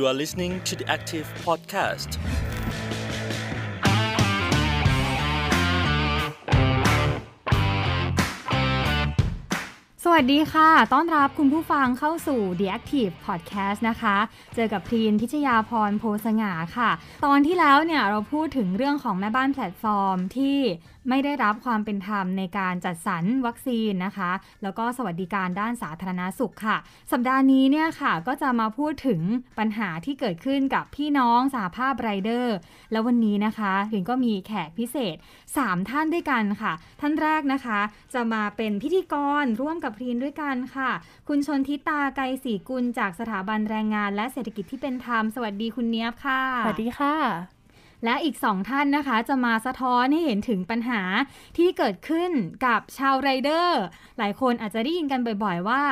You are listening to the Active Podcast. สวัสดีค่ะ ต้อนรับคุณผู้ฟังเข้าสู่ The Active Podcast นะคะ เจอกับพรีนพิชยาพร โพสง่าค่ะ ตอนที่แล้วเนี่ยเราพูดถึงเรื่องของแม่บ้านแพลตฟอร์มที่ไม่ได้รับความเป็นธรรมในการจัดสรรวัคซีนนะคะ แล้วก็สวัสดิการด้านสาธารณาสุขค่ะ สัปดาห์นี้เนี่ยค่ะ ก็จะมาพูดถึงปัญหาที่เกิดขึ้นกับพี่น้องสาภาพไรเดอร์ แล้ววันนี้นะคะถึงก็มีแขกพิเศษ 3 ท่านด้วยกันค่ะ ท่านแรกนะคะ จะมาเป็นพิธีกรร่วมกับพรีนด้วยกันค่ะ คุณชนทิตาไกรศรีกุลจากสถาบันแรงงาน และเศรษฐกิจที่เป็นธรรม สวัสดีคุณเนียบค่ะ สวัสดีค่ะและอีกสองท่านนะคะ จะมาสะท้อนให้เห็นถึงปัญหาที่เกิดขึ้นกับชาวไรเดอร์ หลายคนอาจจะได้ยินกันบ่อยๆ ว่า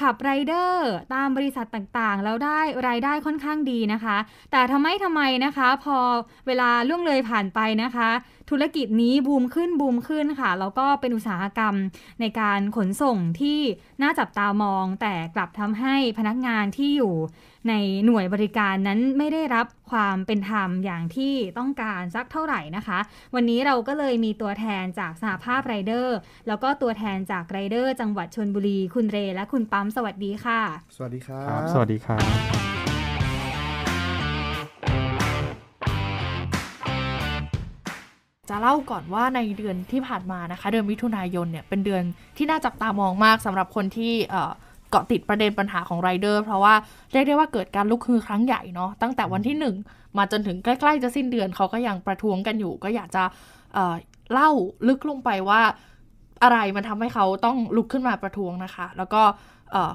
ขับไรเดอร์ ตามบริษัทต่างๆ แล้วได้รายได้ค่อนข้างดีนะคะ แต่ทำไมทำไมนะคะ พอเวลาล่วงเลยผ่านไปนะคะธุรกิจนี้ บูมขึ้น บูมขึ้นค่ะ แล้วก็เป็นอุตสาหกรรมในการขนส่งที่น่าจับตามองแต่กลับทำให้พนักงานที่อยู่ในหน่วยบริการนั้นไม่ได้รับความเป็นธรรมอย่างที่ต้องการสักเท่าไหร่นะคะ วันนี้เราก็เลยมีตัวแทนจากสหภาพไรเดอร์ แล้วก็ตัวแทนจากไรเดอร์ จังหวัดชนบุรี คุณเรและคุณปั๊มสวัสดีค่ะสวัสดีครับสวัสดีครับเล่าก่อนว่าในเดือนที่ผ่านมานะคะเดือนมิถุนายนเนี่ยเป็นเดือนที่น่าจับตามองมาก สำหรับคนที่เกาะติดประเด็นปัญหาของไรเดอร์เพราะว่าเรียกได้ว่าเกิดการลุกฮือครั้งใหญ่เนาะตั้งแต่วันที่ 1 มาจนถึงใกล้ๆจะสิ้นเดือนเขาก็ยังประท้วงกันอยู่ ก็อยากจะเล่าลึกลงไปว่าอะไรมันทำให้เขาต้องลุกขึ้นมาประท้วงนะคะ แล้วก็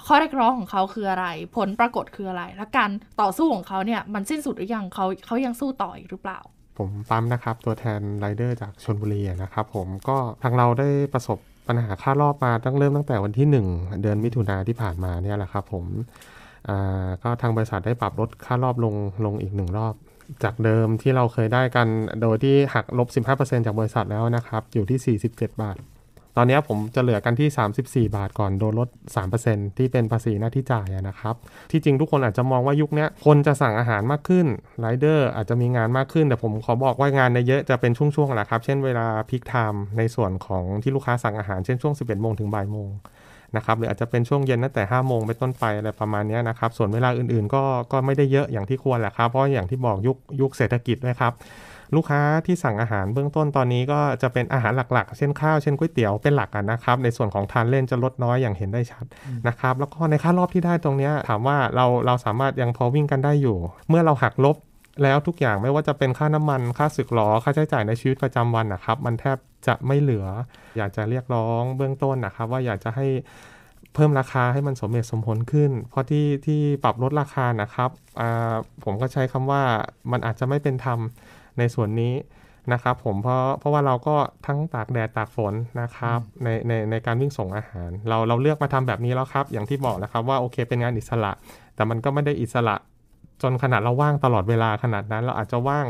ข้อเรียกร้องของเขาคืออะไร ผลปรากฏคืออะไรและการต่อสู้ของเขาเนี่ยมันสิ้นสุดหรือยังเขาเขายังสู้ต่ออีกหรือเปล่าผมปั๊มนะครับ ตัวแทนไรเดอร์จากชนบุรีนะครับ ผมก็ทางเราได้ประสบปัญหาค่ารอบมาตั้งเริ่มตั้งแต่วันที่ 1 เดือนมิถุนาที่ผ่านมาเนี่ยแหละครับผมก็ทางบริษัทได้ปรับลดค่ารอบลงลงอีกหนึ่งรอบ จากเดิมที่เราเคยได้กันโดยที่หักลบ15%จากบริษัทแล้วนะครับ อยู่ที่ 47 บาทตอนนี้ผมจะเหลือกันที่ 34 บาทก่อนโดนลด 3%ที่เป็นภาษีหน้าที่จ่ายนะครับ ที่จริงทุกคนอาจจะมองว่ายุคนี้คนจะสั่งอาหารมากขึ้นไรเดอร์อาจจะมีงานมากขึ้นแต่ผมขอบอกว่างานในเยอะจะเป็นช่วงๆแหละครับเช่นเวลาพิกไทม์ในส่วนของที่ลูกค้าสั่งอาหารเช่นช่วง 11โมงถึงบ่ายโมงนะครับหรืออาจจะเป็นช่วงเย็นตั้งแต่ 5 โมงไปต้นไปอะไรประมาณนี้นะครับส่วนเวลาอื่นๆ ก็ก็ไม่ได้เยอะอย่างที่ควรแหละครับเพราะอย่างที่บอกยุคยุคเศรษฐกิจนะครับลูกค้าที่สั่งอาหารเบื้องต้นตอนนี้ก็จะเป็นอาหารหลักๆ เช่นข้าวเช่นก๋วยเตี๋ยว เป็นหลักกันนะครับ ในส่วนของทานเล่นจะลดน้อยอย่างเห็นได้ชัดนะครับแล้วก็ในค่ารอบที่ได้ตรงนี้ถามว่าเราเราสามารถยังพอวิ่งกันได้อยู่ เมื่อเราหักลบแล้วทุกอย่างไม่ว่าจะเป็นค่าน้ำมัน ค่าสึกหรอค่าใช้จ่ายในชีวิตประจำวันนะครับ มันแทบจะไม่เหลือ อยากจะเรียกร้องเบื้องต้นนะครับ ว่าอยากจะให้เพิ่มราคาให้มันสมเหตุสมผลขึ้น เพราะที่ที่ปรับลดราคานะครับผมก็ใช้คำว่ามันอาจจะไม่เป็นธรรมในส่วนนี้นะครับผมเพราะเพราะว่าเราก็ทั้งตากแดดตากฝนนะครับในในในการวิ่งส่งอาหาร เราเราเลือกมาทำแบบนี้แล้วครับ อย่างที่บอกนะครับ ว่าโอเคเป็นงานอิสระ แต่มันก็ไม่ได้อิสระจนขนาดเราว่างตลอดเวลาขนาดนั้น เราอาจจะว่าง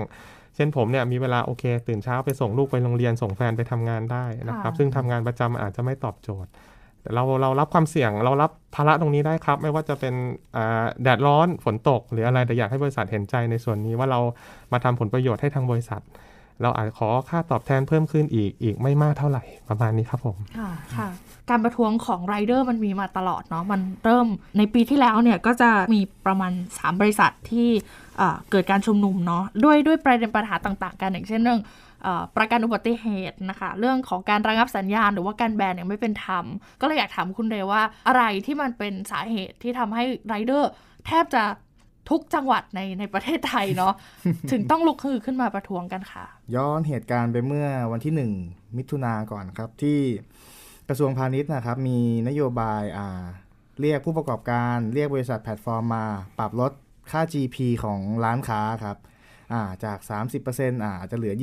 เช่นผมเนี่ยมีเวลา โอเค ตื่นเช้าไปส่งลูกไปโรงเรียนส่งแฟนไปทำงานได้นะครับ ซึ่งทำงานประจำอาจจะไม่ตอบโจทย์ต่เราเรารับความเสี่ยง เรารับภาระตรงนี้ได้ครับ ไม่ว่าจะเป็นแดดร้อนฝนตก หรืออะไรแต่อยากให้บริษัทเห็นใจในส่วนนี้ว่าเรามาทำผลประโยชน์ให้ทางบริษัท เราอาจขอค่าตอบแทนเพิ่มขึ้นอีก อีกไม่มากเท่าไหร่ประมาณนี้ครับผม ค่ะค่ะการประท้วงของไรเดอร์มันมีมาตลอดเนาะมันเริ่มในปีที่แล้วเนี่ยก็จะมีประมาณ 3 บริษัทที่เกิดการชุมนุมเนาะด้วยด้วยประเด็นปัญหาต่าง ๆ กันอย่างเช่นเรื่องประกันอุบัติเหตุนะคะเรื่องของการระงับสัญญาณ หรือว่าการแบนอย่างไม่เป็นธรรม ก็เลยอยากถามคุณเรว่า อะไรที่มันเป็นสาเหตุที่ทำให้ไรเดอร์แทบจะทุกจังหวัดในในประเทศไทยเนาะถึงต้องลุกฮือขึ้นมาประท้วงกันค่ะ ย้อนเหตุการณ์ไปเมื่อวันที่ 1 มิถุนาก่อนครับที่กระทรวงพาณิชย์นะครับ มีนโยบายอ่า เรียกผู้ประกอบการเรียกบริษัทแพลตฟอร์มมา ปรับลดค่า GP ของร้านค้าครับอาจาก 30%อาอาจจะเหลือ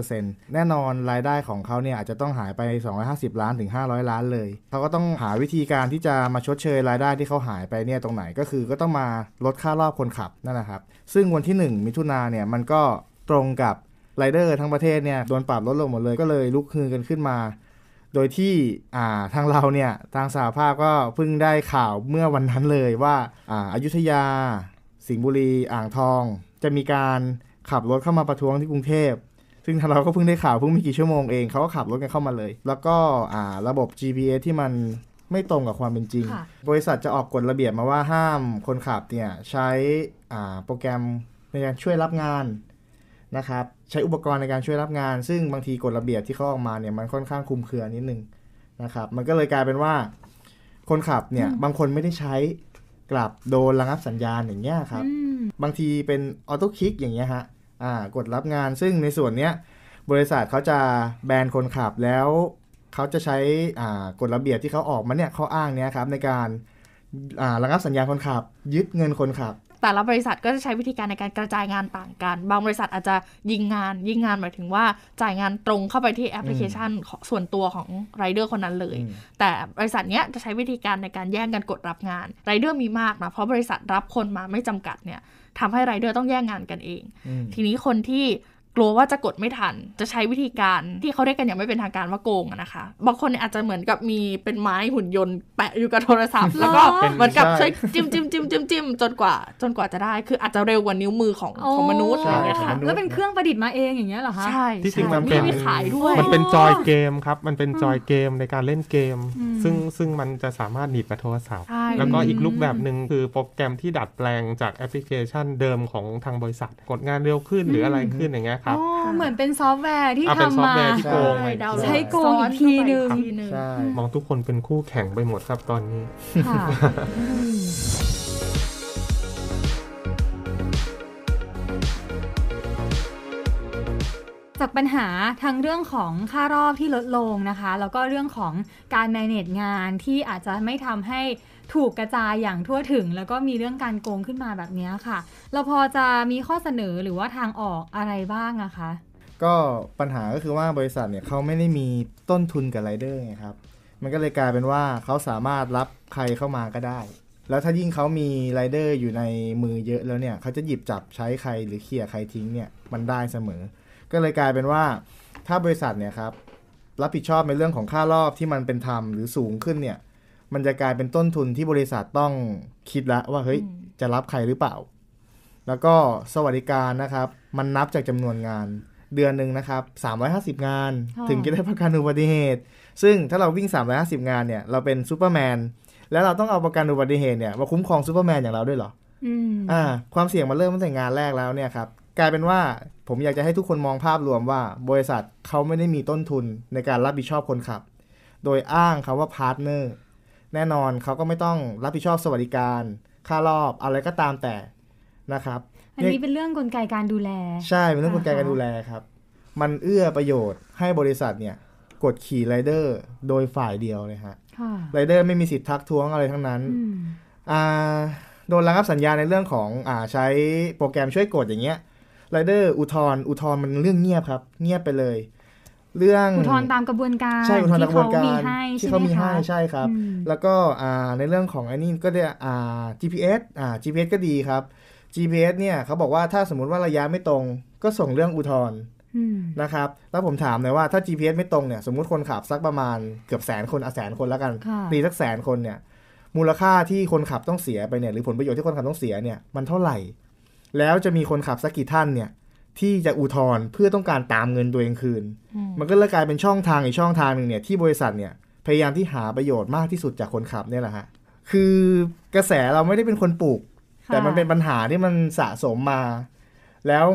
25%แน่นอนรายได้ของเขาเนี่ย อาจจะต้องหายไป 250 ล้านถึง 500 ล้านเลยเขาก็ต้องหาวิธีการที่จะมาชดเชยรายได้ที่เขาหายไปเนี่ยตรงไหนก็คือก็ต้องมาลดค่ารอบคนขับ นั่นแหละครับซึ่งวันที่ 1 มิถุนาเนี่ย มันก็ตรงกับไรเดอร์ทั้งประเทศเนี่ย โดนปรับลดลงหมดเลยก็เลยลุกฮือกันขึ้นมา โดยที่าทางเราเนี่ยทางสาภาพก็เพิ่งได้ข่าวเมื่อวันนั้นเลยว่าอ่าอายุทยา สิงห์บุรีอ่างทอง จะมีการขับรถเข้ามาประท้วงที่กรุงเทพ ซึ่งเราก็เพิ่งได้ข่าวเพิ่งไม่กี่ชั่วโมงเอง เขาก็ขับรถกันเข้ามาเลย แล้วก็อ่าระบบ GPS ที่มันไม่ตรงกับความเป็นจริง บริษัทจะออกกฎระเบียบมาว่าห้ามคนขับเนี่ยใช้อ่าโปรแกรมในการช่วยรับงาน นะครับ ใช้อุปกรณ์ในการช่วยรับงาน ซึ่งบางทีกฎระเบียบที่เขาออกมาเนี่ยมันค่อนข้างคุมเครือนิดนึงนะครับ มันก็เลยกลายเป็นว่าคนขับเนี่ยบางคนไม่ได้ใช้ กลับโดนระงับสัญญาณอย่างเงี้ยครับบางทีเป็นออโต้คลิกอย่างเงี้ยฮะอ่ากดรับงานซึ่งในส่วนเนี้ยบริษัทเขาจะแบนคนขับแล้วเขาจะใช้อ่ากฎระเบียบที่เขาออกมาเนี่ยข้ออ้างเนี้ยครับในการอ่าระงับสัญญาคนขับ ยึดเงินคนขับ แต่ละบริษัทก็จะใช้วิธีการในการกระจายงานต่างกัน บางบริษัทอาจจะยิงงานยิงงานหมายถึงว่า จ่ายงานตรงเข้าไปที่แอปพลิเคชันของส่วนตัวของไรเดอร์คนนั้นเลยแต่บริษัทเนี้ยจะใช้วิธีการในการแย่งกันกดรับงานไรเดอร์มีมากนะเพราะบริษัทรับคนมาไม่จำกัดเนี่ยทำให้ไรเดอร์ต้องแย่งงานกันเอง ทีนี้คนที่กลัวว่าจะกดไม่ทันจะใช้วิธีการที่เขาเรียกกันอย่างไม่เป็นทางการว่าโกงนะคะ บางคนอาจจะเหมือนกับมีเป็นไม้หุ่นยนต์แปะอยู่กับโทรศัพท์ แล้วก็เหมือนกับใช้จิ้มจิ้มจิ้มจิ้มจิ้มจนกว่าจนกว่าจะได้ คืออาจจะเร็วกว่านิ้วมือของของมนุษย์อะไรค่ะแล้วเป็นเครื่องประดิษฐ์มาเองอย่างเงี้ยเหรอคะใช่ที่จริงมันเป็นขายด้วยมันเป็นจอยเกมครับมันเป็นจอยเกมในการเล่นเกม ซึ่งซึ่งมันจะสามารถหนีบกับโทรศัพท์ แล้วก็อีกรูปแบบหนึ่งคือโปรแกรมที่ดัดแปลงจากแอปพลิเคชันเดิมของทางบริษัท กดงานเร็วขึ้นหรืออะไรขึ้นอย่างเงี้ยครับเหมือนเป็นซอฟต์แวร์ที่ทำมา ใช้โกงอีกทีหนึ่งมองทุกคนเป็นคู่แข่งไปหมดครับตอนนี้ จากปัญหาทั้งเรื่องของค่ารอบที่ลดลงนะคะ แล้วก็เรื่องของการ manage งานที่อาจจะไม่ทำให้ถูกกระจายอย่างทั่วถึง แล้วก็มีเรื่องการโกงขึ้นมาแบบนี้ค่ะเราพอจะมีข้อเสนอหรือว่าทางออกอะไรบ้างอะคะ ก็ปัญหาก็คือว่าบริษัทเนี่ยเขาไม่ได้มีต้นทุนกับไรเดอร์ไงครับ มันก็เลยกลายเป็นว่าเขาสามารถรับใครเข้ามาก็ได้ แล้วถ้ายิ่งเขามีไรเดอร์อยู่ในมือเยอะแล้วเนี่ยเขาจะหยิบจับใช้ใครหรือเขี่ยใครทิ้งเนี่ยมันได้เสมอ ก็เลยกลายเป็นว่าถ้าบริษัทเนี่ยครับรับผิดชอบในเรื่องของค่ารอบที่มันเป็นธรรมหรือสูงขึ้นเนี่ยมันจะกลายเป็นต้นทุนที่บริษัทต้องคิดละ ว่าเฮ้ยจะรับใครหรือเปล่า แล้วก็สวัสดิการนะครับ มันนับจากจำนวนงานเดือนหนึ่งนะครับ 350 งานถึงจะได้ประกันอุบัติเหตุ ซึ่งถ้าเราวิ่ง 350 งานเนี่ย เราเป็นซูเปอร์แมน แล้วเราต้องเอาประกันอุบัติเหตุเนี่ยมาคุ้มครองซูเปอร์แมนอย่างเราด้วยเหรออ่า ความเสี่ยงมาเริ่มตั้งแต่งานแรกแล้วเนี่ยครับกลายเป็นว่าผมอยากจะให้ทุกคนมองภาพรวมว่าบริษัทเขาไม่ได้มีต้นทุนในการรับผิดชอบคนขับ โดยอ้างคำว่าพาร์ทเนอร์แน่นอนเขาก็ไม่ต้องรับผิดชอบสวัสดิการ ค่ารอบอะไรก็ตามแต่ นะครับ อันนี้เป็นเรื่องกลไกการดูแล ใช่เป็นเรื่องกลไกการดูแลครับ มันเอื้อประโยชน์ให้บริษัทเนี่ยกดขี่ไรเดอร์โดยฝ่ายเดียวเลยฮะไรเดอร์ไม่มีสิทธิ์ทักท้วงอะไรทั้งนั้นอ่าโดนระงับสัญญาในเรื่องของอ่าใช้โปรแกรมช่วยกดอย่างเงี้ยไรเดอร์อุทธรอุทธรมันเรื่องเงียบครับ เงียบไปเลยเรื่องอุทธรณ์ตามกระบวนการใช่อุทธรณ์ตามกระบวนการที่เขามีให้ใช่ครับ แล้วก็ในเรื่องของไอ้นี่ก็เรี GPS อ่า GPS ก็ดีครับ GPS เนี่ยเขาบอกว่าถ้าสมมติว่าระยะไม่ตรง ก็ส่งเรื่องอุทธรณ์นะครับแล้วผมถามเลยว่าถ้า GPS ไม่ตรงเนี่ย สมมติคนขับสักประมาณเกือบแสนคนอาแสนคนแล้วกันตีสักแสนคนเนี่ย มูลค่าที่คนขับต้องเสียไปเนี่ยหรือผลประโยชน์ที่คนขับต้องเสียเนี่ยมันเท่าไหร่ แล้วจะมีคนขับสักกี่ท่านเนี่ยที่จะอุทธร์เพื่อต้องการตามเงินตัวเองคืน มันก็เลยกลายเป็นช่องทางอีกช่องทางหนึ่งเนี่ยที่บริษัทเนี่ยพยายามที่หาประโยชน์มากที่สุดจากคนขับเนี่ยแหละฮะ คือกระแสเราไม่ได้เป็นคนปลูก แต่มันเป็นปัญหาที่มันสะสมมา แล้ว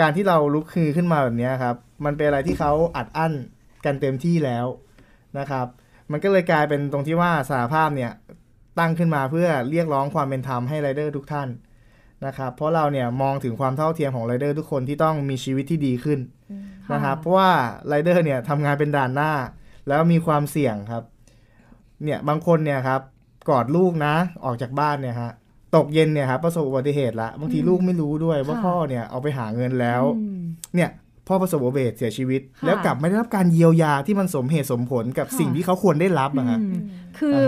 การที่เราลุกคือขึ้นมาแบบนี้ครับ มันเป็นอะไรที่เขาอัดอั้นกันเต็มที่แล้วนะครับ มันก็เลยกลายเป็นตรงที่ว่าสาภาพเนี่ยตั้งขึ้นมาเพื่อเรียกร้องความเป็นธรรมให้ไรเดอร์ทุกท่านนะครับเพราะเราเนี่ยมองถึงความเท่าเทียมของไรเดอร์ทุกคนที่ต้องมีชีวิตที่ดีขึ้นนะครับเพราะว่าไรเดอร์เนี่ยทำงานเป็นด่านหน้าแล้วมีความเสี่ยงครับเนี่ยบางคนเนี่ยครับกอดลูกนะ ออกจากบ้านเนี่ยฮะตกเย็นเนี่ยครับประสบอุบัติเหตุละบางทีลูกไม่รู้ด้วยว่าพ่อเนี่ยเอาไปหาเงินแล้วเนี่ยพ่อประสบอุบัติเหตุเสียชีวิต แล้วกลับไม่ได้รับการเยียวยาที่มันสมเหตุสมผลกับสิ่งที่เขาควรได้รับอะฮะคือ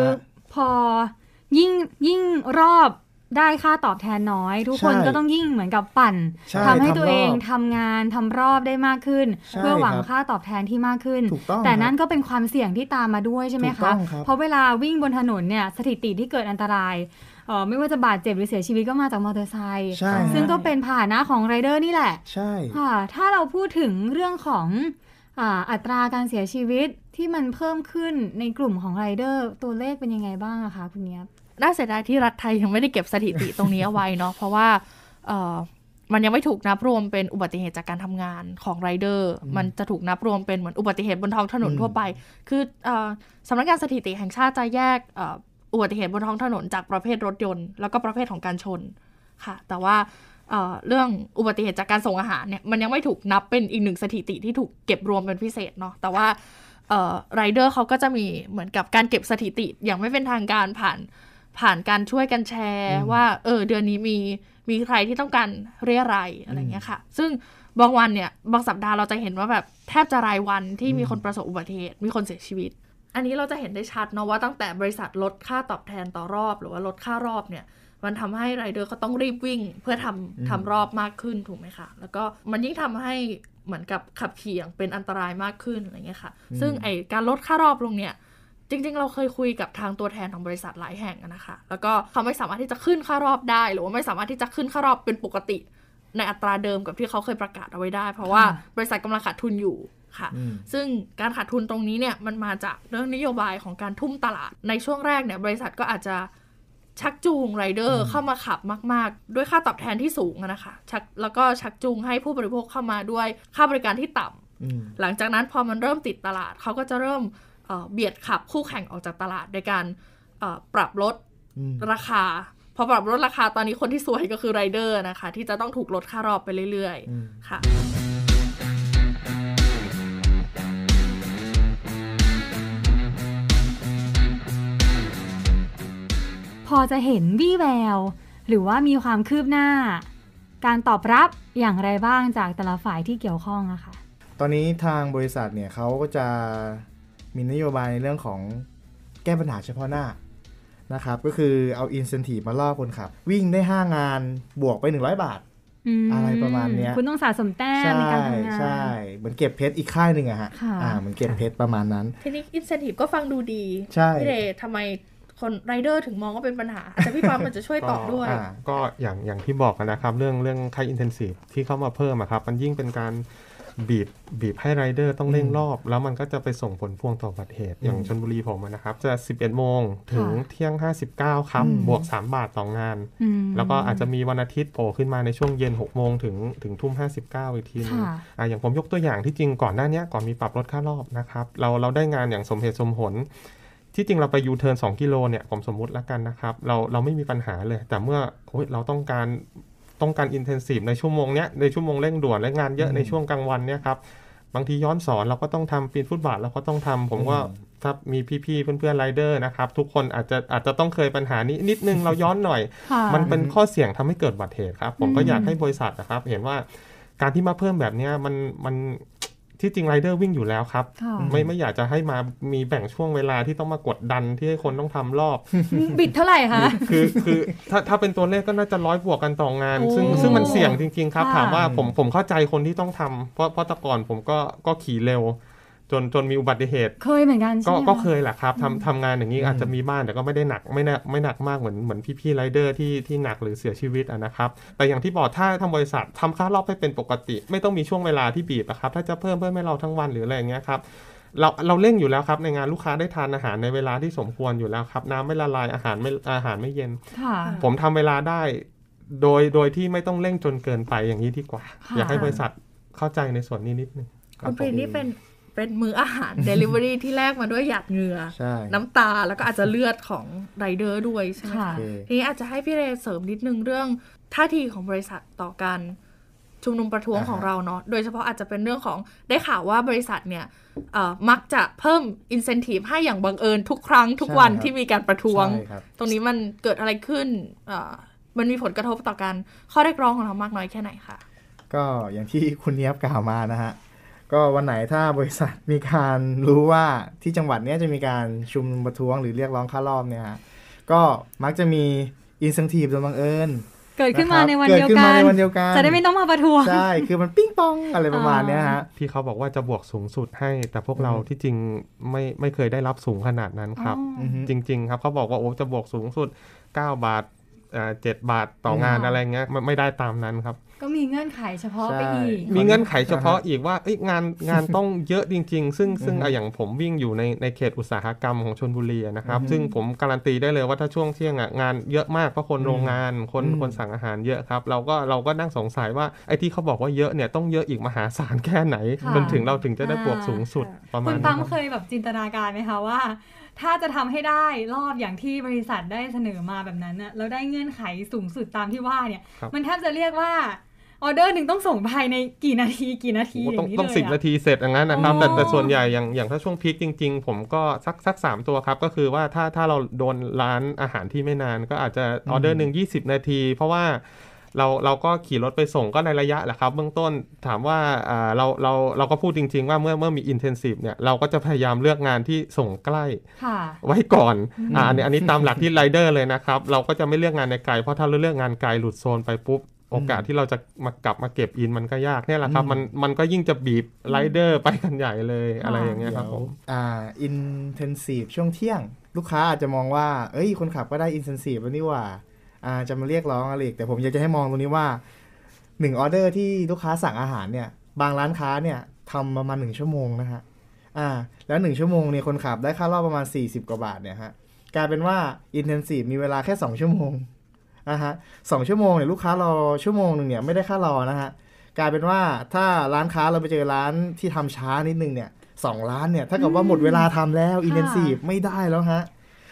พอยิ่งยิ่งรอบได้ค่าตอบแทนน้อยทุกคนก็ต้องยิ่งเหมือนกับปั่นทำให้ตัวเองทำงานทำรอบได้มากขึ้น เพื่อหวังค่าตอบแทนที่มากขึ้น แต่นั่นก็เป็นความเสี่ยงที่ตามมาด้วยใช่ไหมคะ เพราะเวลาวิ่งบนถนนเนี่ย สถิติที่เกิดอันตรายออไม่ว่าจะบาดเจ็บหรือเสียชีวิตก็มาจากมอเตอร์ไซค์ซึ่งก็เป็นผ่านนะของไรเดอร์นี่แหละใช่ค่ะถ้าเราพูดถึงเรื่องของอัตราการเสียชีวิตที่มันเพิ่มขึ้นในกลุ่มของไรเดอร์ตัวเลขเป็นยังไงบ้างอะคะคุณเนี้ยน่าเสียดายที่รัฐไทยยังไม่ได้เก็บสถิติตรงนี้เอาไว้เนาะเพราะว่าเออมันยังไม่ถูกนับรวมเป็นอุบัติเหตุจากการทำงานของไรเดอร์มันจะถูกนับรวมเป็นเหมือนอุบัติเหตุบนท้องถนนทั่วไป คืออสำนักงานสถิติแห่งชาติ จะแยก อุบัติเหตุบนท้องถนนจากประเภทรถยนต์ แล้วก็ประเภทของการชนค่ะแต่ว่าเรื่องอุบัติเหตุจากการส่งอาหารเนี่ยมันยังไม่ถูกนับเป็นอีกหนึ่งสถิติที่ถูกเก็บรวมเป็นพิเศษเนาะแต่ว่าไรเดอร์เขาก็จะมีเหมือนกับการเก็บสถิติอย่างไม่เป็นทางการผ่านผ่านการช่วยกันแชร์ว่า เออเดือนนี้มีมีใครที่ต้องการเรียอะไรอะไรเงี้ยค่ะ ซึ่งบางวันเนี่ยบางสัปดาห์เราจะเห็นว่าแบบแทบจะรายวันที่มีคนประสบอุบัติเหตุมีคนเสียชีวิต อันนี้เราจะเห็นได้ชัดเนาะว่าตั้งแต่บริษัทลดค่าตอบแทนต่อรอบหรือว่าลดค่ารอบเนี่ยมันทำให้รายเดอร์เขาต้องรีบวิ่ง เพื่อทำทำรอบมากขึ้นถูกไหมคะ แล้วก็มันยิ่งทำให้เหมือนกับขับขี่อย่างเป็นอันตรายมากขึ้นอะไรเงี้ยค่ะ ซึ่งไอการลดค่ารอบลงเนี่ยจริง ๆเราเคยคุยกับทางตัวแทนของบริษัทหลายแห่งนะคะแล้วก็ เขาไม่สามารถที่จะขึ้นค่ารอบได้หรือว่าไม่สามารถที่จะขึ้นค่ารอบเป็นปกติ ในอัตราเดิมกับที่เขาเคยประกาศเอาไว้ได้เพราะว่าบริษัทกำลังขาดทุนอยู่ค่ะ ซึ่งการขาดทุนตรงนี้เนี่ยมันมาจากเรื่องนโยบายของการทุ่มตลาด ในช่วงแรกเนี่ยบริษัทก็อาจจะชักจูงไรเดอร์เข้ามาขับมาก ๆ ด้วยค่าตอบแทนที่สูงนะคะชักแล้วก็ชักจูงให้ผู้บริโภคเข้ามาด้วยค่าบริการที่ต่ำ หลังจากนั้นพอมันเริ่มติดตลาดเขาก็จะเริ่มเบียดขับคู่แข่งออกจากตลาดโดยการปรับลดราคา พอปรับลดราคาตอนนี้คนที่สวยก็คือไรเดอร์นะคะ ที่จะต้องถูกลดค่ารอบไปเรื่อย ๆ ค่ะ พอจะเห็นวี่แวว หรือว่ามีความคืบหน้า การตอบรับอย่างไรบ้างจากแต่ละฝ่ายที่เกี่ยวข้องนะคะ ตอนนี้ทางบริษัทเนี่ยเขาก็จะมีนโยบายในเรื่องของแก้ปัญหาเฉพาะหน้า นะครับก็คือเอาอินเซนティブมาล่อคนขับ วิ่งได้ 5 งานบวกไป 100 บาทอะไรประมาณเนี้ยคุณต้องสะสมแต้มในการทำงานใช่เหมือนเก็บเพชรอีกค่ายหนึ่งอะฮะอ่าเหมือนเก็บเพชรประมาณนั้นทีนี้อินเซนティブก็ฟังดูดีใช่พี่เดชทำไมคนไรเดอร์ถึงมองว่าเป็นปัญหาแต่พี่ปามมันจะช่วยตอบด้วยก็อย่างอย่างที่บอกกันนะครับเรื่องเรื่องค่ายอินเทนซีฟที่เข้ามาเพิ่มครับมันยิ่งเป็นการบีบ บีบให้ไรเดอร์ต้องเร่งรอบ แล้วมันก็จะไปส่งผลพวงต่อบัตรเหตุ อย่างชนบุรีผมนะครับ จะ 11โมงถึงเที่ยง 59ครับ บวก 3 บาทต่องาน แล้วก็อาจจะมีวันอาทิตย์โผล่ขึ้นมาในช่วงเย็น 6 โมงถึงถึงทุ่ม 59 อีกทีนึงอ่ีอย่างผมยกตัวอย่างที่จริงก่อนหน้านี้ก่อนมีปรับลดค่ารอบนะครับ เราเราได้งานอย่างสมเหตุสมผล ที่จริงเราไปยูเทิร์นสกิโลเนี่ยผมสมมุติแล้วกันนะครับ เราเราไม่มีปัญหาเลย แต่เมื่อเราต้องการต้องการอินเทนซีฟในชั่วโมงเนี้ยในชั่วโมงเร่งด่วนและงานเยอะในช่วงกลางวันเนี่ยครับบางทีย้อนสอนเราก็ต้องทำปีนฟุตบาทเราก็ต้องทำผมก็ถ้ามีพี่ๆเพื่อนๆไรเดอร์นะครับทุกคนอาจจะอาจจะต้องเคยปัญหานี้นิดนึงเราย้อนหน่อย มันเป็นข้อเสี่ยงทำให้เกิดบัตรเหตุครับผมก็อยากให้บริษัทนะครับเห็นว่าการที่มาเพิ่มแบบนี้มันมันที่จริงไรเดอร์วิ่งอยู่แล้วครับไม่ไม่อยากจะให้มามีแบ่งช่วงเวลาที่ต้องมากดดันที่ให้คนต้องทำรอบ บิดเท่าไหร่คะคือคือถ้าถ้าเป็นตัวเลขก็น่าจะร้อยบวกกันต่องาน ซึ่งซึ่งมันเสี่ยงจริงๆครับ ถามว่าผมผมเข้าใจคนที่ต้องทำเพราะเพราะแต่ก่อนผมก็ก็ขี่เร็วจนจนมีอุบัติเหตุเคยเหมือนกันก็ก็เคยแหละครับทำทำงานอย่างนี้อาจจะมีบ้านแต่ก็ไม่ได้หนักไม่หนักไม่หนักมากเหมือนเหมือนพี่ๆไรเดอร์ที่ที่หนักหรือเสียชีวิตนะครับ แต่อย่างที่บอกถ้าทาบริษัททำค่ารอบให้เป็นปกติ ไม่ต้องมีช่วงเวลาที่บีบนะครับถ้าจะเพิ่มเพิ่มให้เราทั้งวันหรืออะไรอย่างเงี้ยครับ เราเราเร่งอยู่แล้วครับในงานลูกค้าได้ทานอาหารในเวลาที่สมควรอยู่แล้วครับน้ำไม่ละลายอาหารไม่อาหารไม่เย็นผมทำเวลาได้ โดยโดยที่ไม่ต้องเร่งจนเกินไปอย่างนี้ดีกว่า อยากให้บริษัทเข้าใจในส่วนนี้นิดนึงคุณปรีนี่เป็นเป็นมืออาหาร Delivery ที่แลกมาด้วยหยาดเหงื่อน้ำตาแล้วก็อาจจะเลือดของไรเดอร์ด้วยใช่ไหมคะทีนี้อาจจะให้พี่เรเสริมนิดนึงเรื่อง ท่าทีของบริษัทต่อการชุมนุมประท้วงของเราเนาะโดยเฉพาะอาจจะเป็นเรื่องของ ได้ข่าวว่าบริษัทเนี่ยมักจะเพิ่มอินเซนティブให้อย่างบังเอิญทุกครั้งทุกวันที่มีการประท้วง ตรงนี้มันเกิดอะไรขึ้นมันมีผลกระทบต่อการข้อเรียกร้องของเรามากน้อยแค่ไหนคะก็อย่างที่คุณเนียบกล่าวมานะฮะก็วันไหนถ้าบริษัทมีการรู้ว่าที่จังหวัดนี้จะมีการชุมนุมประท้วงหรือเรียกร้องค่ารอบเนี่ยฮะก็มักจะมีอินสังทีฟโดยบังเอิญเกิดขึ้นมาในวันเดียวกัน จะได้ไม่ต้องมาประท้วง ใช่ คือมันปิ้งปอง อะไรประมาณนี้ฮะที่เขาบอกว่าจะบวกสูงสุดให้แต่พวกเราที่จริงไม่ไม่เคยได้รับสูงขนาดนั้นครับ จริง ๆ ครับเขาบอกว่าโอ้จะบวกสูงสุด 9 บาทเจ็ดบาทต่องานอะไรเงี้ยไม่ได้ตามนั้นครับก็มีเงื่อนไขเฉพาะไปอีก มีเงื่อนไขเฉพาะอีกว่างานงานต้องเยอะจริงๆ ซึ่งซึ่งอย่างผมวิ่งอยู่ในในเขตอุตสาหกรรมของชนบุรีนะครับ ซึ่งผมการันตีได้เลยว่าถ้าช่วงเที่ยงงานเยอะมากเพราะคนโรงงานคนคนสั่งอาหารเยอะครับ เราก็เราก็นั่งสงสัยว่าไอ้ที่เขาบอกว่าเยอะเนี่ยต้องเยอะอีกมหาศาลแค่ไหนจนถึงเราถึงจะได้บวกสูงสุดประมาณคุณตั้มเคยแบบจินตนาการไหมคะว่าถ้าจะทำให้ได้รอบอย่างที่บริษัทได้เสนอมาแบบนั้นนะแล้วได้เงื่อนไขสูงสุดตามที่ว่าเนี่ย มันแทบจะเรียกว่าออเดอร์หนึ่งต้องส่งภายในกี่นาทีกี่นาทีอย่างนี้เลยต้องสิบนาทีเสร็จอย่างนั้นนะครับแต่แต่ส่วนใหญ่อย่างอย่างถ้าช่วงพีคจริงๆ ผมก็สักสักสามตัวครับ ก็คือว่าถ้าถ้าเราโดนร้านอาหารที่ไม่นาน ก็อาจจะออเดอร์หนึ่งยี่สิบนาทีเพราะว่าเราเราก็ขี่รถไปส่งก็ในระยะแหละครับเบื้องต้นถามว่าเราเราเราก็พูดจริงๆว่าเมื่อเมื่อมีอินเทนซีฟเนี่ยเราก็จะพยายามเลือกงานที่ส่งใกล้ไว้ก่อน อ่าอันนี้ตามหลักที่ไรเดอร์เลยนะครับ เราก็จะไม่เลือกงานในไกล เพราะถ้าเราเลือกงานไกลหลุดโซนไปปุ๊บ โอกาสที่เราจะมากลับมาเก็บอินมันก็ยากเนี่ยแหละครับมันมันก็ยิ่งจะบีบไรเดอร์ไปกันใหญ่เลยอะไรอย่างเงี้ยครับผมอ่าอินเทนซีฟช่วงเที่ยง ลูกค้าอาจจะมองว่าเอ้ยคนขับก็ได้อินเทนซีฟแล้วนี่ว่าจะมาเรียกร้องอะไรอีกแต่ผมอยากจะให้มองตรงนี้ว่าหนึ่งออเดอร์ที่ลูกค้าสั่งอาหารเนี่ยบางร้านค้าเนี่ยทำประมาณหนึ่งชั่วโมงนะฮะอ่าแล้วหนึ่งชั่วโมงเนี่ยคนขับได้ค่ารอบประมาณ40กว่าบาทเนี่ยฮะกลายเป็นว่าอินเทนซีฟมีเวลาแค่ 2 ชั่วโมงนะฮะสชั่วโมงเนี่ยลูกค้ารอชั่วโมงหนึ่งเนี่ยไม่ได้ค่ารอนะฮะกลายเป็นว่าถ้าร้านค้าเราไปเจอร้านที่ทำช้านิดนึงเนี่ยสองร้านเนี่ยถ้ากับว่าหมดเวลาทำแล้วอินเทนซีฟไม่ได้แล้วฮะ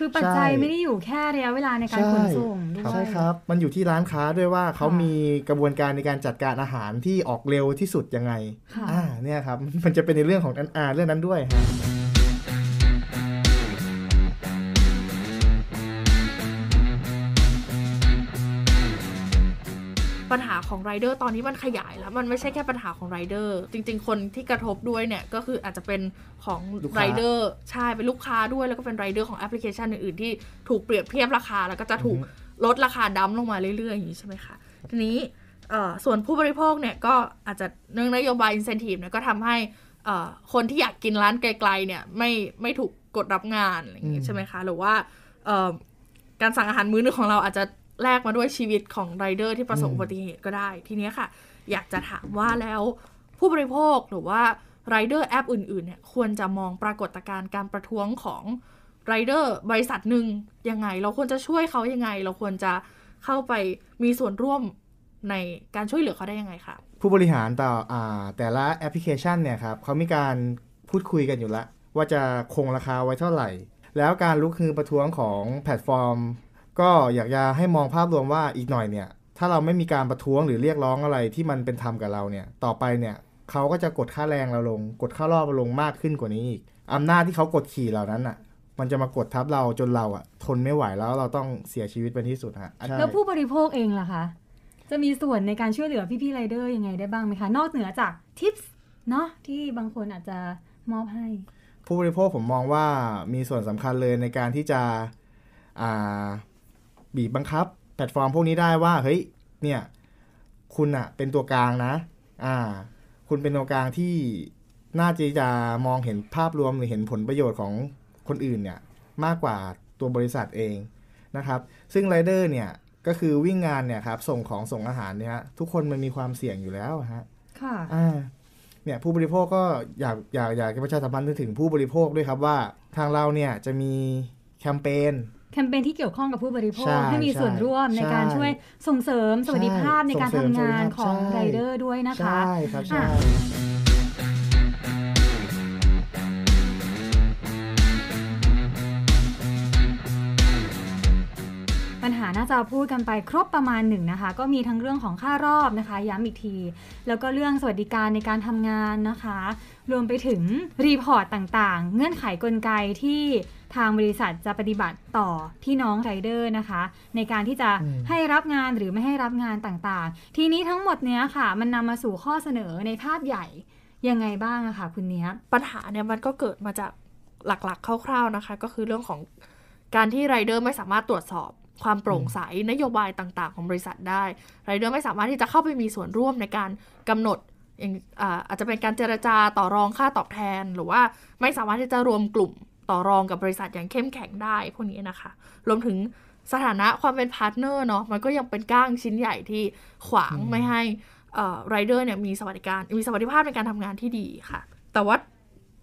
คือปัจจัยไม่ได้อยู่แค่ระยะเวลาในการขนส่งด้วยใช่ครับ มันอยู่ที่ร้านค้าด้วยว่าเขามีกระบวนการในการจัดการอาหารที่ออกเร็วที่สุดยังไง อ่า เนี่ยครับ มันจะเป็นในเรื่องของอันอาเรื่องนั้นด้วยฮะปัญหาของไรเดอร์ตอนนี้มันขยายแล้วมันไม่ใช่แค่ปัญหาของไรเดอร์ จริง ๆ คนที่กระทบด้วยเนี่ย ก็คืออาจจะเป็นของไรเดอร์ใช่เป็นลูกค้าด้วยแล้วก็เป็นไรเดอร์ของแอปพลิเคชันอื่นๆที่ถูกเปรียบเทียบราคา แล้วก็จะถูกลดราคาดั้มลงมาเรื่อย ๆอย่างนี้ใช่ไหมคะทีนี้ส่วนผู้บริโภคเนี่ย ก็อาจจะเนื่องนโยบายอินเซนティブเนี่ยก็ทำให้คนที่อยากกินร้านไกลๆเนี่ยไม่ไม่ถูกกดรับงานออย่างนี้ใช่ไหมคะหรือว่าการสั่งอาหารมื้อนึงของเราอาจจะแลกมาด้วยชีวิตของไรเดอร์ที่ประสบอุบัติเหตุก็ได้ ทีนี้ค่ะ อยากจะถามว่าแล้ว ผู้บริโภคหรือว่าไรเดอร์แอปอื่นๆเนี่ยควรจะมองปรากฏการณ์การประท้วงของไรเดอร์บริษัทหนึ่งยังไง เราควรจะช่วยเขายังไง เราควรจะเข้าไปมีส่วนร่วมในการช่วยเหลือเขาได้ยังไงคะผู้บริหารต่ออแต่ละแอปพลิเคชันเนี่ยครับเขามีการพูดคุยกันอยู่แล้วว่าจะคงราคาไว้เท่าไหร่ แล้วการลุกคือประท้วงของแพลตฟอร์มก็อยากจะให้มองภาพรวมว่าอีกหน่อยเนี่ย ถ้าเราไม่มีการประท้วงหรือเรียกร้องอะไรที่มันเป็นธรรมกับเราเนี่ย ต่อไปเนี่ยเขาก็จะกดค่าแรงเราลง กดค่ารอบเราลงมากขึ้นกว่านี้อีก อำนาจที่เขากดขี่เหล่านั้นอ่ะมันจะมากดทับเราจนเราอ่ะ ทนไม่ไหวแล้วเราต้องเสียชีวิตเป็นที่สุดฮะแล้วผู้บริโภคเองล่ะคะ จะมีส่วนในการช่วยเหลือพี่ๆไรเดอร์ยังไงได้บ้างไหมคะนอกเหนือจากทิปส์เนาะที่บางคนอาจจะมอบให้ ผู้บริโภคผมมองว่ามีส่วนสำคัญเลยในการที่จะอ่าบีบบังคับ แพลตฟอร์มพวกนี้ได้ว่าเฮ้ยเนี่ยคุณอะเป็นตัวกลางนะอ่าคุณเป็นตัวกลางที่น่าจะจะมองเห็นภาพรวมหรือเห็นผลประโยชน์ของคนอื่นเนี่ยมากกว่าตัวบริษัทเองนะครับ ซึ่งไรเดอร์เนี่ยก็คือวิ่งงานเนี่ยครับส่งของส่งอาหารเนี่ยทุกคนมันมีความเสี่ยงอยู่แล้วฮะค่ะอ่าเนี่ยผู้บริโภคก็อยากอยากอยากประชาสัมพันธ์ถึงผู้บริโภคด้วยครับว่า ทางเราเนี่ยจะมีแคมเปญแคมเปญที่เกี่ยวข้องกับผู้บริโภคให้มีส่วนร่วมในการช่วยส่งเสริมสวัสดิภาพในการทำงานของไรเดอร์ด้วยนะคะ ใช่ครับปัญหาน่าจะพูดกันไปครบประมาณหนึ่งนะคะ ก็มีทั้งเรื่องของค่ารอบนะคะ ย้ำอีกที แล้วก็เรื่องสวัสดิการในการทำงานนะคะ รวมไปถึงรีพอร์ตต่างๆ เงื่อนไขกลไกที่ทางบริษัทจะปฏิบัติต่อพี่น้องไรเดอร์นะคะ ในการที่จะให้รับงานหรือไม่ให้รับงานต่างๆ ทีนี้ทั้งหมดเนี้ยค่ะ มันนำมาสู่ข้อเสนอในภาพใหญ่ ยังไงบ้างอะคะคุณเนี้ย ปัญหาเนี่ยมันก็เกิดมาจากหลักๆคร่าวๆนะคะ ก็คือเรื่องของการที่ไรเดอร์ไม่สามารถตรวจสอบ ความโปร่งใส นโยบายต่าง ๆ ของบริษัทได้ไรเดอร์ไม่สามารถที่จะเข้าไปมีส่วนร่วมในการกำหนดอาอาจจะเป็นการเจรจาต่อรองค่าตอบแทนหรือว่าไม่สามารถที่จะรวมกลุ่มต่อรองกับบริษัทอย่างเข้มแข็งได้พวกนี้นะคะ รวมถึงสถานะความเป็นพาร์ทเนอร์เนาะ มันก็ยังเป็นก้างชิ้นใหญ่ที่ขวางไม่ให้ไรเดอร์เนี่ยมีสวัสดิการ มีสวัสดิภาพในการทำงานที่ดีค่ะ แต่ว่า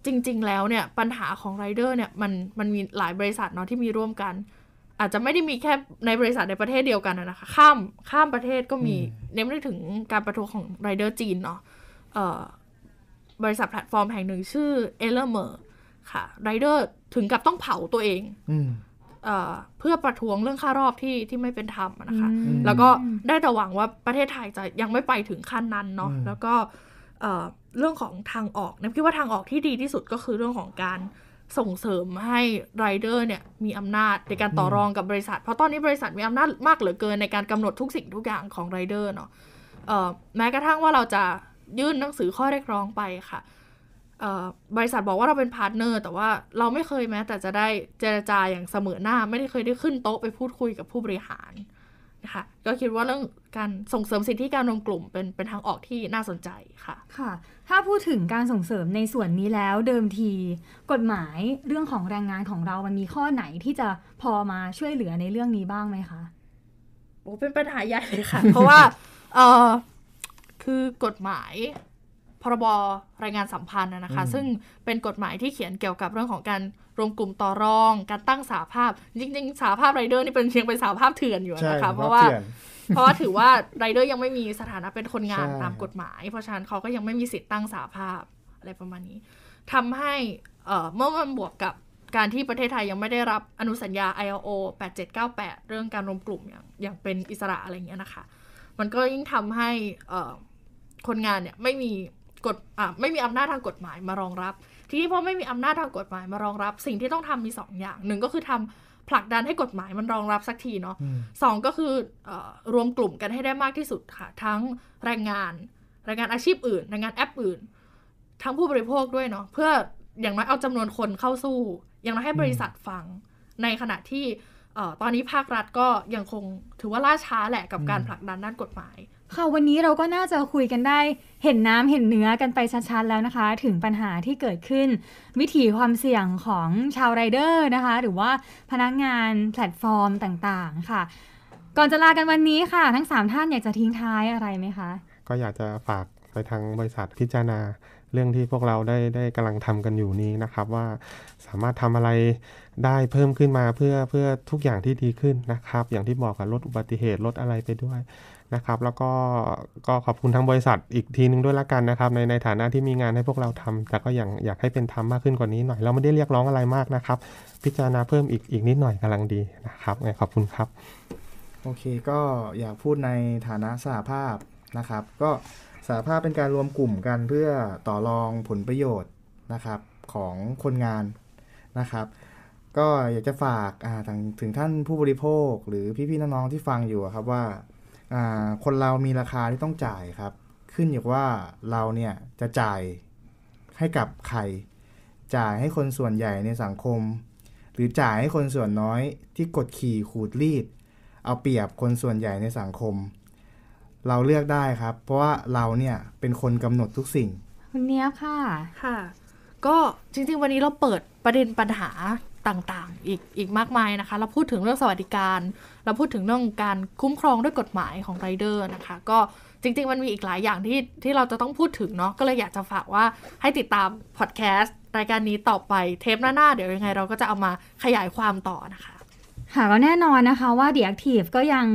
จริงๆแล้วเนี่ยปัญหาของไรเดอร์เนี่ยมันมันมีหลายบริษัทเนาะที่มีร่วมกัน อาจจะไม่ได้มีแค่ในบริษัทในประเทศเดียวกันนะคะ ข้ามข้ามประเทศก็มีเน้นไปถึงการประท้วงของไรเดอร์จีนเนาะบริษัทแพลตฟอร์มแห่งหนึ่งชื่อเอเลอร์เมอร์ค่ะไรเดอร์ถึงกับต้องเผาตัวเองเพื่อประท้วงเรื่องค่ารอบที่ที่ไม่เป็นธรรมนะคะ แล้วก็ได้แต่หวังว่าประเทศไทยจะยังไม่ไปถึงขั้นนั้นเนาะแล้วก็เรื่องของทางออกนะคิดว่าทางออกที่ดีที่สุดก็คือเรื่องของการส่งเสริมให้ไรเดอร์เนี่ยมีอำนาจในการต่อรองกับบริษัทเพราะตอนนี้บริษัทมีอำนาจมากเหลือเกินในการกำหนดทุกสิ่งทุกอย่างของไรเดอร์เนาะแม้กระทั่งว่าเราจะยื่นหนังสือข้อเรียกร้องไปค่ะบริษัทบอกว่าเราเป็นพาร์ทเนอร์แต่ว่าเราไม่เคยแม้ แต่จะได้เจรจาอย่างเสมอหน้าไม่ได้เคยได้ขึ้นโต๊ะไปพูดคุยกับผู้บริหารนะคะก็คิดว่าเรื่องการส่งเสริมสิทธิการรวมกลุ่มเป็นเป็นทางออกที่น่าสนใจค่ะค่ะ ถ้าพูดถึงการส่งเสริมในส่วนนี้แล้วเดิมทีกฎหมายเรื่องของแรงงานของเรามันมีข้อไหนที่จะพอมาช่วยเหลือในเรื่องนี้บ้างไหมคะโอ้เป็นปัญหาใหญ่เลยค่ะ เพราะว่าเออคือกฎหมายพรบรายงานสัมพันธ์นะคะ ซึ่งเป็นกฎหมายที่เขียนเกี่ยวกับเรื่องของการรวมกลุ่มต่อรอง การตั้งสาภาพจริงๆสาภาพไรเดอร์นี่เป็นเพียงเป็นสาภาพเถื่อนอยู่นะคะเพราะว่าเพราะถือว่าไรเดอร์ยังไม่มีสถานะเป็นคนงานตามกฎหมาย เพราะฉะนั้นเขาก็ยังไม่มีสิทธิ์ตั้งสาภาพอะไรประมาณนี้ ทำให้เมื่อมันบวกกับการที่ประเทศไทยยังไม่ได้รับอนุสัญญา ILO 8798 เรื่องการรวมกลุ่มอย่างอย่างเป็นอิสระอะไรเงี้ยนะคะ มันก็ยิ่งทำให้คนงานเนี่ยไม่มีกฎไม่มีอำนาจทางกฎหมายมารองรับ ทีนี้พอไม่มีอำนาจทางกฎหมายมารองรับ สิ่งที่ต้องทำมี2อย่างหนึ่งก็คือทำผลักดันให้กฎหมายมันรองรับสักทีเนาะสองก็คืออรวมกลุ่มกันให้ได้มากที่สุดค่ะ ทั้งแรงงาน แรงงานอาชีพอื่นแรงงานแอปอื่น ทั้งผู้บริโภคด้วยเนาะ เพื่ออย่างน้อยเอาจำนวนคนเข้าสู้ อย่างน้อยให้บริษัทฟัง ในขณะที่ตอนนี้ภาครัฐก็ยังคงถือว่าล่าช้าแหละกับการผลักดันด้านกฎหมายค่ะวันนี้เราก็น่าจะคุยกันได้เห็นน้ำเห็นเนื้อกันไปชัดๆแล้วนะคะ ถึงปัญหาที่เกิดขึ้นวิถีความเสี่ยงของชาวไรเดอร์นะคะหรือว่าพนักงานแพลตฟอร์มต่างๆค่ะ ก่อนจะลากันวันนี้ค่ะ ทั้ง 3 ท่านอยากจะทิ้งท้ายอะไรไหมคะ ก็อยากจะฝากไปทางบริษัทพิจารณาเรื่องที่พวกเราได้ได้กำลังทำกันอยู่นี้นะครับ ว่าสามารถทำอะไรได้เพิ่มขึ้นมาเพื่อเพื่อทุกอย่างที่ดีขึ้นนะครับอย่างที่บอกกับลดอุบัติเหตุลดอะไรไปด้วยนะครับแล้วก็ก็ขอบคุณทั้งบริษัทอีกทีนึงด้วยละกันนะครับในในฐานะที่มีงานให้พวกเราทำ แต่ก็อย่างอยากให้เป็นทำมากขึ้นกว่านี้หน่อยเราไม่ได้เรียกร้องอะไรมากนะครับ พิจารณาเพิ่มอีกอีกนิดหน่อยกำลังดีนะครับขอบคุณครับโอเค ก็อยากพูดในฐานะสหภาพนะครับ ก็สหภาพเป็นการรวมกลุ่มกันเพื่อต่อรองผลประโยชน์นะครับของคนงานนะครับ ก็อยากจะฝากถึงท่านผู้บริโภคหรือพี่ๆน้องๆที่ฟังอยู่ครับว่าคนเรามีราคาที่ต้องจ่ายครับ ขึ้นอยู่ว่าเราเนี่ยจะจ่ายให้กับใคร จ่ายให้คนส่วนใหญ่ในสังคม หรือจ่ายให้คนส่วนน้อยที่กดขี่ขูดรีด เอาเปรียบคนส่วนใหญ่ในสังคม เราเลือกได้ครับ เพราะว่าเราเนี่ย เป็นคนกำหนดทุกสิ่งคุณเนี้ยค่ะค่ะ ก็จริงๆวันนี้เราเปิดประเด็นปัญหาต่างๆ อีกอีกมากมายนะคะ เราพูดถึงเรื่องสวัสดิการ เราพูดถึงเรื่องการคุ้มครองด้วยกฎหมายของไรเดอร์นะคะ ก็จริงๆมันมีอีกหลายอย่างที่ที่เราจะต้องพูดถึงเนาะ ก็เลยอยากจะฝากว่า ให้ติดตามพอดแคสต์รายการนี้ต่อไป เทปหน้าๆ เดี๋ยวยังไง เราก็จะเอามาขยายความต่อนะคะค่ะก็แน่นอนนะคะว่า The Active ก็ยัง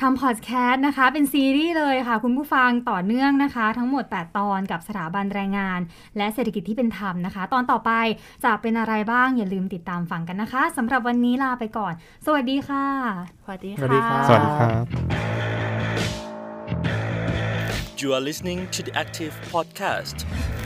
ทำพอดแคสต์นะคะ เป็นซีรีส์เลยค่ะ คุณผู้ฟังต่อเนื่องนะคะ ทั้งหมด 8 ตอนกับสถาบันแรงงาน และเศรษฐกิจที่เป็นธรรมนะคะ ตอนต่อไปจะเป็นอะไรบ้างอย่าลืมติดตามฟังกันนะคะสำหรับวันนี้ลาไปก่อน สวัสดีค่ะ สวัสดีค่ะสวัสดีครับ You are listening to the Active Podcast